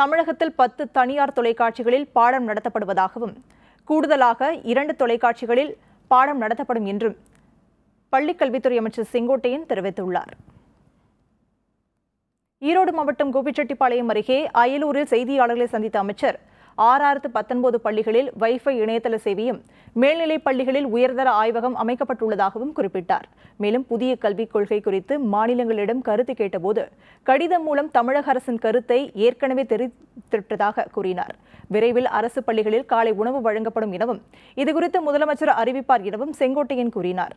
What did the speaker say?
தமிழகத்தில் பத்து தனியார் தொலைக்காட்சிகளில் பாடம் நடத்தப்படுவதாகவும் கூடுதலாக இரண்டு தொலைக்காட்சிகளில் பாடம் நடத்தப்படும் என்றும் பள்ளிக்கல்வித்துறை அமைச்சர் செங்கோட்டையன் தெரிவித்துள்ளார் ஈரோடு மாவட்டம் கோபிச்செட்டிப்பாளையம் அருகே அயலூரில் செய்தியாளர்களை சந்தித்த அமைச்சர் ஆறாயிரத்து பத்தொன்பது பள்ளிகளில் வைஃபை இணையதள சேவையும் மேல்நிலைப் பள்ளிகளில் உயர்தர ஆய்வகம் அமைக்கப்பட்டுள்ளதாகவும் குறிப்பிட்டார் மேலும் புதிய கல்விக் கொள்கை குறித்து மாநிலங்களிடம் கருத்து கேட்டபோது கடிதம் மூலம் தமிழக அரசின் கருத்தை ஏற்கனவே தெரிவித்திட்டதாக கூறினார் விரைவில் அரசு பள்ளிகளில் காலை உணவு வழங்கப்படும் எனவும் இதுகுறித்து முதலமைச்சர் அறிவிப்பார் எனவும் செங்கோட்டையன் கூறினார்